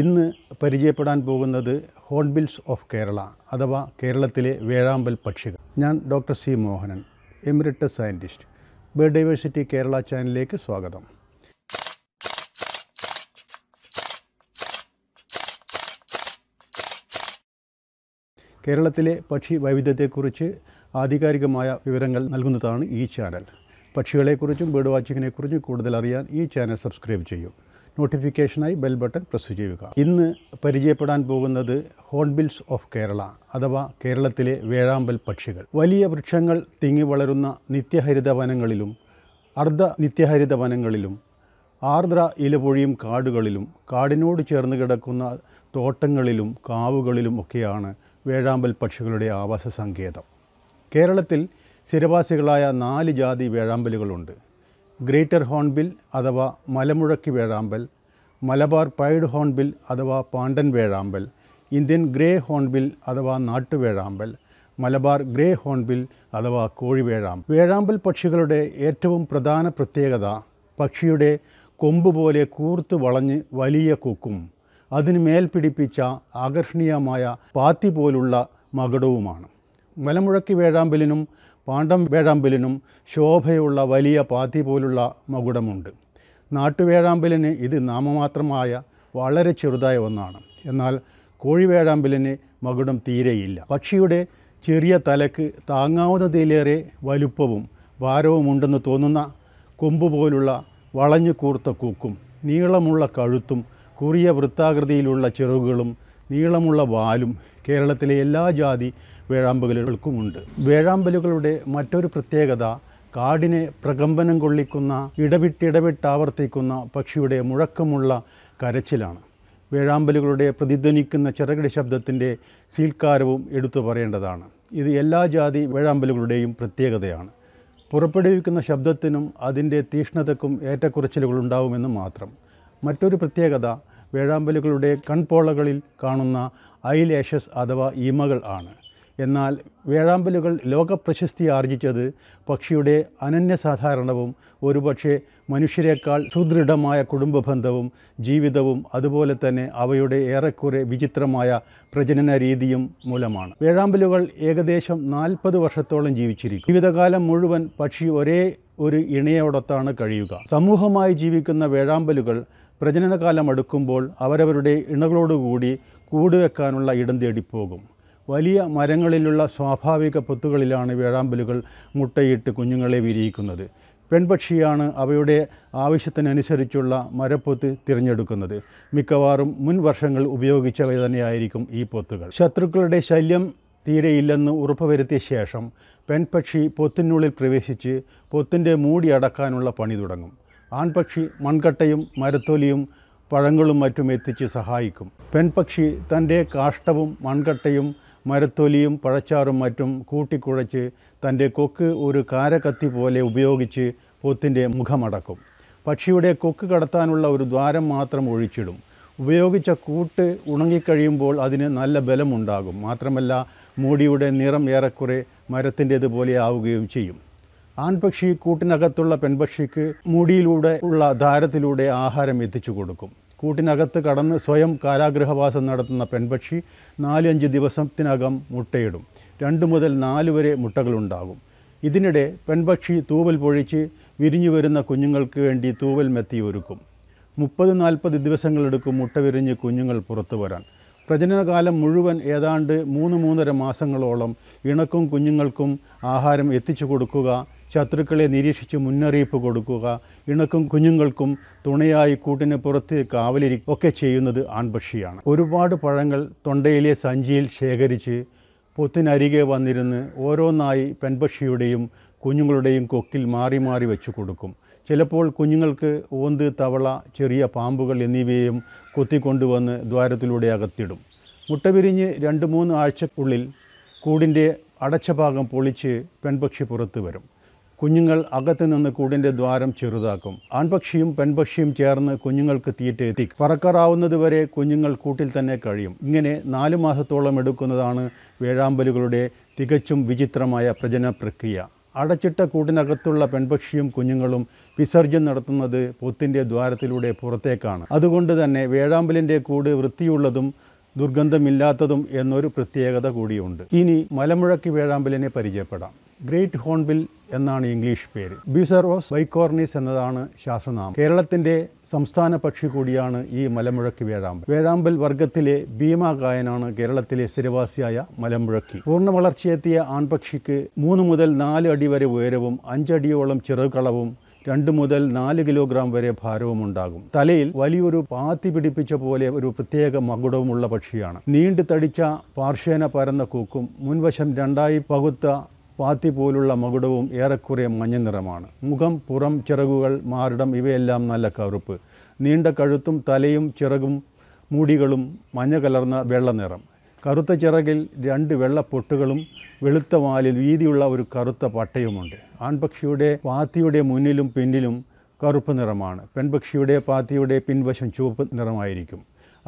ഇന്ന് പരിചയപ്പെടാൻ പോകുന്നത് ഹോൺബിൽസ് ഓഫ് കേരള അഥവാ കേരളത്തിലെ വേഴാമ്പൽ പക്ഷികൾ ഞാൻ doctor C Mohanan emeritus scientist diversity Kerala ചാനലിലേക്ക് സ്വാഗതം കേരളത്തിലെ പക്ഷി വൈവിധ്യത്തെക്കുറിച്ച് ആധികാരികമായ വിവരങ്ങൾ നൽകുന്നതാണ് ഈ ചാനൽ പക്ഷികളെക്കുറിച്ചും ബേർഡ് വാച്ചിങ്ങിനെക്കുറിച്ചും കൂടുതൽ അറിയാൻ ഈ ചാനൽ സബ്സ്ക്രൈബ് ചെയ്യും നോട്ടിഫിക്കേഷനായി ബെൽ ബട്ടൺ പ്രസ് ചെയ്യുക ഇന്ന് പരിചയപ്പെടാൻ പോകുന്നത് ഹോൺബിൽസ് ഓഫ് കേരള അഥവാ കേരളത്തിലെ വേഴാമ്പൽ പക്ഷികൾ വലിയ വൃക്ഷങ്ങൾ തിങ്ങി വളരുന്ന നിത്യഹരിത വനങ്ങളിലും അർദ്ധ നിത്യഹരിത വനങ്ങളിലും ആർദ്ര ഇലപൊഴിയും കാടുകളിലും കാടിനോട് ചേർന്ന് കിടക്കുന്ന തോട്ടങ്ങളിലും കാവുകളിലും ഒക്കെയാണ് വേഴാമ്പൽ പക്ഷികളുടെ ആവാസ സങ്കേതം കേരളത്തിൽ സ്ഥിരവാസികളായ നാല് ജാതി വേഴാമ്പലുകളുണ്ട് ഗ്രേറ്റർ ഹോൺബിൽ അഥവാ മലമുഴക്കി വേഴാമ്പൽ മലബാർ പൈഡ് ഹോൺബിൽ അഥവാ പാണ്ടൻ വേഴാമ്പൽ ഇന്ത്യൻ ഗ്രേ ഹോൺബിൽ അഥവാ നാട്ടുവേഴാമ്പൽ മലബാർ ഗ്രേ ഹോൺബിൽ അഥവാ കോഴിവേഴാമ്പൽ വേഴാമ്പൽ പക്ഷികളുടെ ഏറ്റവും പ്രധാന പ്രത്യേകത പക്ഷിയുടെ കൊമ്പ് പോലെ കൂർത്ത് വളഞ്ഞ് വലിയ കൊക്കും അതിന് മേൽ പിടിപ്പിച്ച ആകർഷണീയമായ പാത്തി പോലുള്ള മകടവുമാണ് മലമുഴക്കി വേഴാമ്പലിനും പാണ്ഡം വേഴാമ്പലിനും ശോഭയുള്ള വലിയ പാത്തി പോലുള്ള മകുടമുണ്ട് നാട്ടുവേഴാമ്പലിന് ഇത് നാമമാത്രമായ വളരെ ചെറുതായ ഒന്നാണ് എന്നാൽ കോഴിവേഴാമ്പലിന് മകുടം തീരെയില്ല പക്ഷിയുടെ ചെറിയ തലക്ക് താങ്ങാവുന്നതിലേറെ വലുപ്പവും ഭാരവുമുണ്ടെന്ന് തോന്നുന്ന കൊമ്പ് പോലുള്ള വളഞ്ഞു കൂർത്ത കൂക്കും നീളമുള്ള കഴുത്തും കുറിയ വൃത്താകൃതിയിലുള്ള ചിറകുകളും നീളമുള്ള വാലും കേരളത്തിലെ എല്ലാ ജാതി വേഴാമ്പലുകൾക്കുമുണ്ട് വേഴാമ്പലുകളുടെ മറ്റൊരു പ്രത്യേകത കാടിനെ പ്രകമ്പനം കൊള്ളിക്കുന്ന ഇടവിട്ടിടവിട്ടാവർത്തിക്കുന്ന പക്ഷിയുടെ മുഴക്കമുള്ള കരച്ചിലാണ് വേഴാമ്പലുകളുടെ പ്രതിധ്വനിക്കുന്ന ചെറുകിട ശബ്ദത്തിൻ്റെ സീൽക്കാരവും എടുത്തു പറയേണ്ടതാണ് ഇത് എല്ലാ ജാതി വേഴാമ്പലുകളുടെയും പ്രത്യേകതയാണ് പുറപ്പെടുവിക്കുന്ന ശബ്ദത്തിനും അതിൻ്റെ തീഷ്ണതക്കും ഏറ്റക്കുറച്ചിലുകളുണ്ടാവുമെന്ന് മാത്രം മറ്റൊരു പ്രത്യേകത വേഴാമ്പലുകളുടെ കൺപോളകളിൽ കാണുന്ന ഐലേഷസ് അഥവാ ഈമകൾ ആണ് എന്നാൽ വേഴാമ്പലുകൾ ലോകപ്രശസ്തി ആർജിച്ചത് പക്ഷിയുടെ അനന്യസാധാരണവും ഒരുപക്ഷെ മനുഷ്യരെക്കാൾ സുദൃഢമായ കുടുംബബന്ധവും ജീവിതവും അതുപോലെ തന്നെ അവയുടെ ഏറെക്കുറെ വിചിത്രമായ പ്രജനന രീതിയും മൂലമാണ് വേഴാമ്പലുകൾ ഏകദേശം നാൽപ്പത് വർഷത്തോളം ജീവിച്ചിരിക്കും ജീവിതകാലം മുഴുവൻ പക്ഷി ഒരേ ഒരു ഇണയോടൊത്താണ് കഴിയുക സമൂഹമായി ജീവിക്കുന്ന വേഴാമ്പലുകൾ പ്രജനനകാലം അടുക്കുമ്പോൾ അവരവരുടെ ഇണകളോടുകൂടി കൂടുവെക്കാനുള്ള ഇടം തേടിപ്പോകും വലിയ മരങ്ങളിലുള്ള സ്വാഭാവിക പൊത്തുകളിലാണ് വേഴാമ്പലുകൾ മുട്ടയിട്ട് കുഞ്ഞുങ്ങളെ വിരിയിക്കുന്നത് പെൺപക്ഷിയാണ് അവയുടെ ആവശ്യത്തിനനുസരിച്ചുള്ള മരപ്പൊത്ത് തിരഞ്ഞെടുക്കുന്നത് മിക്കവാറും മുൻ വർഷങ്ങൾ ഉപയോഗിച്ചവ തന്നെയായിരിക്കും ഈ പൊത്തുകൾ ശത്രുക്കളുടെ ശല്യം തീരെയില്ലെന്ന് ഉറപ്പുവരുത്തിയ ശേഷം പെൺപക്ഷി പൊത്തിനുള്ളിൽ പ്രവേശിച്ച് പൊത്തിൻ്റെ മൂടി അടക്കാനുള്ള പണി തുടങ്ങും ആൺപക്ഷി മൺകട്ടയും മരത്തൊലിയും പഴങ്ങളും മറ്റും എത്തിച്ച് സഹായിക്കും പെൺപക്ഷി തൻ്റെ കാഷ്ടവും മൺകട്ടയും മരത്തൊലിയും പഴച്ചാറും മറ്റും കൂട്ടിക്കുഴച്ച് തൻ്റെ കൊക്ക് ഒരു കാരക്കത്തി പോലെ ഉപയോഗിച്ച് പോത്തിൻ്റെ മുഖമടക്കും പക്ഷിയുടെ കൊക്ക് കടത്താനുള്ള ഒരു ദ്വാരം മാത്രം ഒഴിച്ചിടും ഉപയോഗിച്ച കൂട്ട് ഉണങ്ങിക്കഴിയുമ്പോൾ അതിന് നല്ല ബലമുണ്ടാകും മാത്രമല്ല മൂടിയുടെ നിറം ഏറെക്കുറെ മരത്തിൻ്റെതുപോലെ ആവുകയും ചെയ്യും ആൺപക്ഷി കൂട്ടിനകത്തുള്ള പെൺപക്ഷിക്ക് മുടിയിലൂടെ ഉള്ള ധാരത്തിലൂടെ ആഹാരം എത്തിച്ചു കൊടുക്കും കൂട്ടിനകത്ത് കടന്ന് സ്വയം കാരാഗ്രഹവാസം നടത്തുന്ന പെൺപക്ഷി നാലഞ്ച് ദിവസത്തിനകം മുട്ടയിടും രണ്ട് മുതൽ നാല് വരെ മുട്ടകളുണ്ടാകും ഇതിനിടെ പെൺപക്ഷി തൂവൽ പൊഴിച്ച് വിരിഞ്ഞു വരുന്ന കുഞ്ഞുങ്ങൾക്ക് വേണ്ടി തൂവൽ മെത്തി ഒരുക്കും മുപ്പത് നാൽപ്പത് ദിവസങ്ങളെടുക്കും മുട്ട വിരിഞ്ഞ് കുഞ്ഞുങ്ങൾ പുറത്തു വരാൻ പ്രജനനകാലം മുഴുവൻ ഏതാണ്ട് മൂന്ന് മൂന്നര മാസങ്ങളോളം ഇണക്കും കുഞ്ഞുങ്ങൾക്കും ആഹാരം എത്തിച്ചു കൊടുക്കുക ശത്രുക്കളെ നിരീക്ഷിച്ച് മുന്നറിയിപ്പ് കൊടുക്കുക ഇണക്കും കുഞ്ഞുങ്ങൾക്കും തുണയായി കൂട്ടിന് പുറത്ത് കാവലിരി ഒക്കെ ചെയ്യുന്നത് ആൺപക്ഷിയാണ് ഒരുപാട് പഴങ്ങൾ തൊണ്ടയിലെ സഞ്ചിയിൽ ശേഖരിച്ച് പൊത്തിനരികെ വന്നിരുന്ന് ഓരോന്നായി പെൺപക്ഷിയുടെയും കുഞ്ഞുങ്ങളുടെയും കൊക്കിൽ മാറി മാറി വെച്ചു കൊടുക്കും ചിലപ്പോൾ കുഞ്ഞുങ്ങൾക്ക് ഓന്ത് തവള ചെറിയ പാമ്പുകൾ എന്നിവയും കൊത്തിക്കൊണ്ടുവന്ന് ദ്വാരത്തിലൂടെ അകത്തിടും മുട്ട പിരിഞ്ഞ് രണ്ട് മൂന്ന് ആഴ്ചക്കുള്ളിൽ കൂടിൻ്റെ അടച്ച ഭാഗം പൊളിച്ച് പെൺപക്ഷി പുറത്തു വരും കുഞ്ഞുങ്ങൾ അകത്ത് നിന്ന് കൂടിൻ്റെ ദ്വാരം ചെറുതാക്കും ആൺപക്ഷിയും പെൺപക്ഷിയും ചേർന്ന് കുഞ്ഞുങ്ങൾക്ക് തീറ്റ എത്തിക്കും പറക്കറാവുന്നതുവരെ കുഞ്ഞുങ്ങൾ കൂട്ടിൽ തന്നെ കഴിയും ഇങ്ങനെ നാല് മാസത്തോളം എടുക്കുന്നതാണ് വേഴാമ്പലുകളുടെ തികച്ചും വിചിത്രമായ പ്രജന പ്രക്രിയ അടച്ചിട്ട കൂടിനകത്തുള്ള പെൺപക്ഷിയും കുഞ്ഞുങ്ങളും വിസർജ്യം നടത്തുന്നത് പൊത്തിൻ്റെ ദ്വാരത്തിലൂടെ പുറത്തേക്കാണ് അതുകൊണ്ട് തന്നെ വേഴാമ്പലിൻ്റെ കൂട് വൃത്തിയുള്ളതും ദുർഗന്ധമില്ലാത്തതും എന്നൊരു പ്രത്യേകത കൂടിയുണ്ട് ഇനി മലമുഴക്കി വേഴാമ്പലിനെ പരിചയപ്പെടാം ഗ്രേറ്റ് ഹോൺബിൽ എന്നാണ് ഇംഗ്ലീഷ് പേര് ബ്യൂസറോസ് വൈക്കോർണീസ് എന്നതാണ് ശാസ്ത്രനാമം കേരളത്തിന്റെ സംസ്ഥാന പക്ഷി കൂടിയാണ് ഈ മലമുഴക്കി വേഴാമ്പൽ വേഴാമ്പൽ വർഗത്തിലെ ഭീമാകായനാണ് കേരളത്തിലെ സ്ഥിരവാസിയായ മലമുഴക്കി പൂർണ്ണ വളർച്ചയെത്തിയ ആൺപക്ഷിക്ക് മൂന്ന് മുതൽ നാല് അടി വരെ ഉയരവും അഞ്ചടിയോളം ചെറുകളവും രണ്ട് മുതൽ നാല് കിലോഗ്രാം വരെ ഭാരവും ഉണ്ടാകും തലയിൽ വലിയൊരു പാത്തി പിടിപ്പിച്ച പോലെ ഒരു പ്രത്യേക മകുടവുമുള്ള പക്ഷിയാണ് നീണ്ടു തടിച്ച പാർശ്വേന പരന്ന കൂക്കും മുൻവശം രണ്ടായി പകുത്ത വാത്തി പോലുള്ള മകുടവും ഏറെക്കുറെ മഞ്ഞ നിറമാണ് മുഖം പുറം ചിറകുകൾ മാറിടം ഇവയെല്ലാം നല്ല കറുപ്പ് നീണ്ട കഴുത്തും തലയും ചിറകും മൂടികളും മഞ്ഞ കലർന്ന വെള്ള നിറം കറുത്ത ചിറകിൽ രണ്ട് വെള്ള പൊട്ടുകളും വെളുത്ത വാലിൽ വീതിയുള്ള ഒരു കറുത്ത പട്ടയുമുണ്ട് ആൺപക്ഷിയുടെ പാത്തിയുടെ മുന്നിലും പിന്നിലും കറുപ്പ് നിറമാണ് പെൺപക്ഷിയുടെ പാത്തിയുടെ പിൻവശം ചുവപ്പ് നിറമായിരിക്കും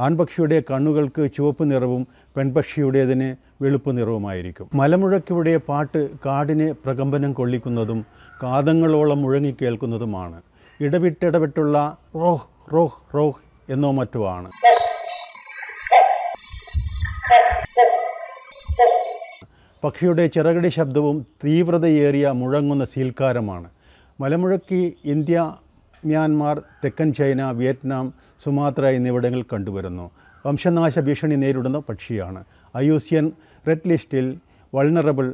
ആൺപക്ഷിയുടെ കണ്ണുകൾക്ക് ചുവപ്പ് നിറവും പെൺപക്ഷിയുടേതിന് വെളുപ്പ് നിറവുമായിരിക്കും മലമുഴക്കിയുടെ പാട്ട് കാടിനെ പ്രകമ്പനം കൊള്ളിക്കുന്നതും കാതങ്ങളോളം മുഴങ്ങിക്കേൾക്കുന്നതുമാണ് ഇടവിട്ടിടവിട്ടുള്ള റോഹ് റോഹ് റോഹ് എന്നോ മറ്റോ ആണ് പക്ഷിയുടെ ചിറകടി ശബ്ദവും തീവ്രതയേറിയ മുഴങ്ങുന്ന സീൽക്കാരമാണ് മലമുഴക്കി ഇന്ത്യ മ്യാൻമാർ തെക്കൻ ചൈന വിയറ്റ്നാം സുമാത്ര എന്നിവിടങ്ങളിൽ കണ്ടുവരുന്നു വംശനാശ ഭീഷണി നേരിടുന്ന പക്ഷിയാണ് അയൂസ്യൻ റെഡ് ലിസ്റ്റിൽ വൾണറബിൾ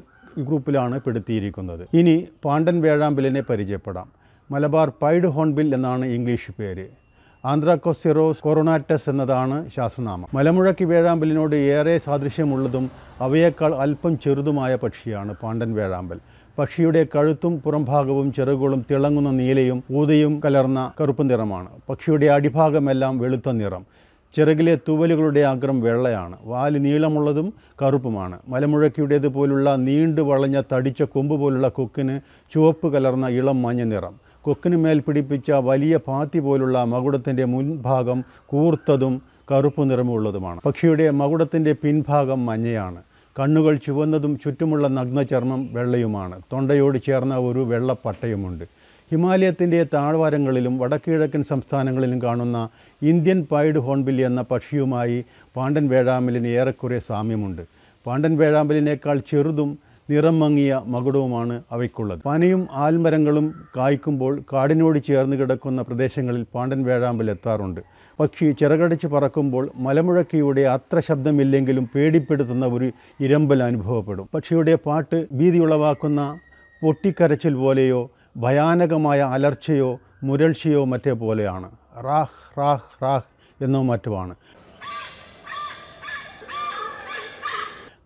ഗ്രൂപ്പിലാണ് പെടുത്തിയിരിക്കുന്നത് ഇനി പാണ്ടൻ വേഴാമ്പലിനെ പരിചയപ്പെടാം മലബാർ പൈഡ് ഹോൺബിൽ എന്നാണ് ഇംഗ്ലീഷ് പേര് ആന്ത്രാക്കോസിറോസ് കൊറോണാറ്റസ് എന്നതാണ് ശാസ്ത്രനാമം മലമുഴക്കി വേഴാമ്പലിനോട് ഏറെ സാദൃശ്യമുള്ളതും അവയേക്കാൾ അല്പം ചെറുതുമായ പക്ഷിയാണ് പാണ്ടൻ വേഴാമ്പൽ പക്ഷിയുടെ കഴുത്തും പുറംഭാഗവും ചെറുകളും തിളങ്ങുന്ന നീലയും ഊതയും കലർന്ന കറുപ്പ് നിറമാണ് പക്ഷിയുടെ അടിഭാഗമെല്ലാം വെളുത്ത നിറം ചിറകിലെ തൂവലുകളുടെ അഗ്രം വെള്ളയാണ് വാല് നീളമുള്ളതും കറുപ്പുമാണ് മലമുഴക്കിയുടേതുപോലുള്ള നീണ്ടു വളഞ്ഞ തടിച്ച കൊമ്പ് പോലുള്ള കൊക്കിന് ചുവപ്പ് കലർന്ന ഇളം മഞ്ഞ നിറം കൊക്കിന് മേൽ പിടിപ്പിച്ച വലിയ പാത്തി പോലുള്ള മകുടത്തിൻ്റെ മുൻഭാഗം കൂർത്തതും കറുപ്പ് നിറമുള്ളതുമാണ് പക്ഷിയുടെ മകുടത്തിൻ്റെ പിൻഭാഗം മഞ്ഞയാണ് കണ്ണുകൾ ചുവന്നതും ചുറ്റുമുള്ള നഗ്നചർമ്മം വെള്ളയുമാണ് തൊണ്ടയോട് ചേർന്ന ഒരു വെള്ളപ്പട്ടയുമുണ്ട് ഹിമാലയത്തിൻ്റെ താഴ്വാരങ്ങളിലും വടക്കിഴക്കൻ സംസ്ഥാനങ്ങളിലും കാണുന്ന ഇന്ത്യൻ പൈഡ് ഹോൺബിൽ എന്ന പക്ഷിയുമായി പാണ്ഡൻ വേഴാമ്പലിന് ഏറെക്കുറെ സാമ്യമുണ്ട് പാണ്ഡൻ വേഴാമ്പലിനേക്കാൾ ചെറുതും നിറം മങ്ങിയ മകുടവുമാണ് അവയ്ക്കുള്ളത് പനയും ആൽമരങ്ങളും കായ്ക്കുമ്പോൾ കാടിനോട് ചേർന്ന് കിടക്കുന്ന പ്രദേശങ്ങളിൽ പാണ്ടൻ വേഴാമ്പൽ എത്താറുണ്ട് പക്ഷി ചിറകടിച്ച് പറക്കുമ്പോൾ മലമുഴക്കിയുടെ അത്ര ശബ്ദമില്ലെങ്കിലും പേടിപ്പെടുത്തുന്ന ഒരു ഇരമ്പൽ അനുഭവപ്പെടും പക്ഷിയുടെ പാട്ട് ഉളവാക്കുന്ന പൊട്ടിക്കരച്ചിൽ പോലെയോ ഭയാനകമായ അലർച്ചയോ മുരൾച്ചയോ മറ്റേ പോലെയാണ് റാഹ് റാഹ് റാഹ് എന്നോ മറ്റുമാണ്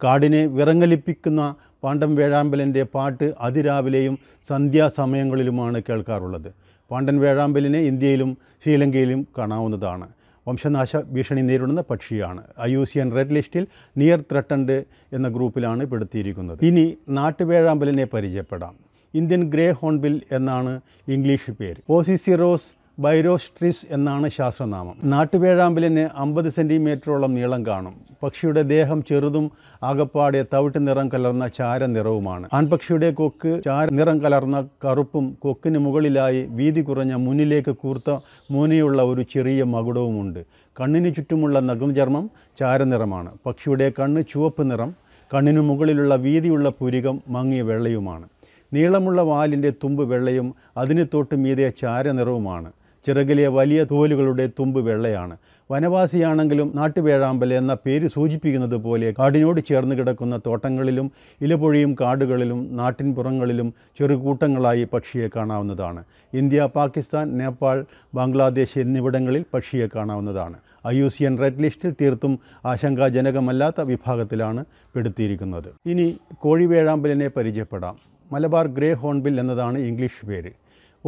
കാടിനെ വിറങ്ങലിപ്പിക്കുന്ന പാണ്ഡം വേഴാമ്പലിൻ്റെ പാട്ട് അതിരാവിലെയും സന്ധ്യാസമയങ്ങളിലുമാണ് കേൾക്കാറുള്ളത് പാണ്ഡൻ വേഴാമ്പലിനെ ഇന്ത്യയിലും ശ്രീലങ്കയിലും കാണാവുന്നതാണ് വംശനാശ ഭീഷണി നേരിടുന്ന പക്ഷിയാണ് അയൂസിയൻ റെഡ് ലിസ്റ്റിൽ നിയർ ത്രട്ടൻഡ് എന്ന ഗ്രൂപ്പിലാണ് പെടുത്തിയിരിക്കുന്നത് ഇനി നാട്ടുവേഴാമ്പലിനെ പരിചയപ്പെടാം ഇന്ത്യൻ ഗ്രേ ഹോൺബിൽ എന്നാണ് ഇംഗ്ലീഷ് പേര് ഓസിസിറോസ് ബൈറോസ്ട്രിസ് എന്നാണ് ശാസ്ത്രനാമം നാട്ടുപേഴാമ്പിലിന് അമ്പത് സെൻറ്റിമീറ്ററോളം നീളം കാണും പക്ഷിയുടെ ദേഹം ചെറുതും ആകപ്പാടെ തവിട്ട് നിറം കലർന്ന ചാര നിറവുമാണ് ആൺപക്ഷിയുടെ കൊക്ക് ചാര നിറം കലർന്ന കറുപ്പും കൊക്കിന് മുകളിലായി വീതി കുറഞ്ഞ മുന്നിലേക്ക് കൂർത്ത മൂനയുള്ള ഒരു ചെറിയ മകുടവുമുണ്ട് കണ്ണിന് ചുറ്റുമുള്ള നഗ്നചർമ്മം ചാരനിറമാണ് പക്ഷിയുടെ കണ്ണ് ചുവപ്പ് നിറം കണ്ണിനു മുകളിലുള്ള വീതിയുള്ള പുരികം മങ്ങിയ വെള്ളയുമാണ് നീളമുള്ള വാലിൻ്റെ തുമ്പ് വെള്ളയും അതിന് തൊട്ട് മീതെ ചാരനിറവുമാണ് ചിറകിലെ വലിയ തോലുകളുടെ തുമ്പ് വെള്ളയാണ് വനവാസിയാണെങ്കിലും നാട്ടുവേഴാമ്പൽ എന്ന പേര് സൂചിപ്പിക്കുന്നത് പോലെ കാടിനോട് ചേർന്ന് കിടക്കുന്ന തോട്ടങ്ങളിലും ഇലപൊഴിയും കാടുകളിലും നാട്ടിൻപുറങ്ങളിലും ചെറുകൂട്ടങ്ങളായി പക്ഷിയെ കാണാവുന്നതാണ് ഇന്ത്യ പാകിസ്ഥാൻ നേപ്പാൾ ബംഗ്ലാദേശ് എന്നിവിടങ്ങളിൽ പക്ഷിയെ കാണാവുന്നതാണ് I U C N red ലിസ്റ്റിൽ തീർത്തും ആശങ്കാജനകമല്ലാത്ത വിഭാഗത്തിലാണ് പെടുത്തിയിരിക്കുന്നത് ഇനി കോഴിവേഴാമ്പലിനെ പരിചയപ്പെടാം മലബാർ ഗ്രേ ഹോൺബിൽ എന്നതാണ് ഇംഗ്ലീഷ് പേര്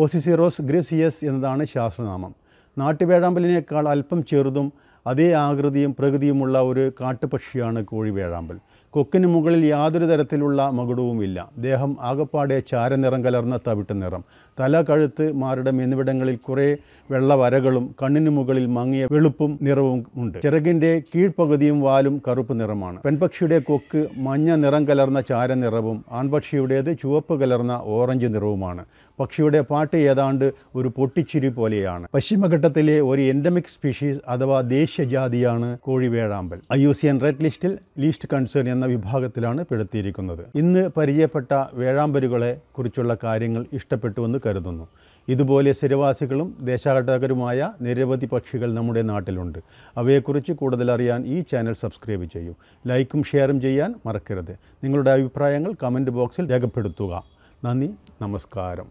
ഓസിസിറോസ് ഗ്രിസിയസ് എന്നതാണ് ശാസ്ത്രനാമം നാട്ടുവേഴാമ്പലിനേക്കാൾ അല്പം ചെറുതും അതേ ആകൃതിയും പ്രകൃതിയുമുള്ള ഒരു കാട്ടുപക്ഷിയാണ് കോഴി വേഴാമ്പൽ കൊക്കിന് മുകളിൽ യാതൊരു തരത്തിലുള്ള ഇല്ല ദേഹം ആകപ്പാടെ ചാരനിറം കലർന്ന തവിട്ട് നിറം തല കഴുത്ത് മാറിടം എന്നിവിടങ്ങളിൽ കുറേ വെള്ളവരകളും കണ്ണിന് മുകളിൽ മങ്ങിയ വെളുപ്പും നിറവും ഉണ്ട് ചിറകിൻ്റെ കീഴ്പകുതിയും വാലും കറുപ്പ് നിറമാണ് പെൺപക്ഷിയുടെ കൊക്ക് മഞ്ഞ നിറം കലർന്ന ചാരനിറവും ആൺപക്ഷിയുടേത് ചുവപ്പ് കലർന്ന ഓറഞ്ച് നിറവുമാണ് പക്ഷിയുടെ പാട്ട് ഏതാണ്ട് ഒരു പൊട്ടിച്ചിരി പോലെയാണ് പശ്ചിമഘട്ടത്തിലെ ഒരു എൻഡമിക് സ്പീഷീസ് അഥവാ ദേശീയ ജാതിയാണ് കോഴിവേഴാമ്പൽ I U C N red ലിസ്റ്റിൽ ലീസ്റ്റ് കൺസേൺ എന്ന വിഭാഗത്തിലാണ് പെടുത്തിയിരിക്കുന്നത് ഇന്ന് പരിചയപ്പെട്ട വേഴാമ്പരുകളെ കുറിച്ചുള്ള കാര്യങ്ങൾ ഇഷ്ടപ്പെട്ടുവെന്ന് കരുതുന്നു ഇതുപോലെ സ്ഥിരവാസികളും ദേശാടകരുമായ നിരവധി പക്ഷികൾ നമ്മുടെ നാട്ടിലുണ്ട് അവയെക്കുറിച്ച് കൂടുതലറിയാൻ ഈ ചാനൽ സബ്സ്ക്രൈബ് ചെയ്യൂ ലൈക്കും ഷെയറും ചെയ്യാൻ മറക്കരുത് നിങ്ങളുടെ അഭിപ്രായങ്ങൾ കമൻറ്റ് ബോക്സിൽ രേഖപ്പെടുത്തുക നന്ദി നമസ്കാരം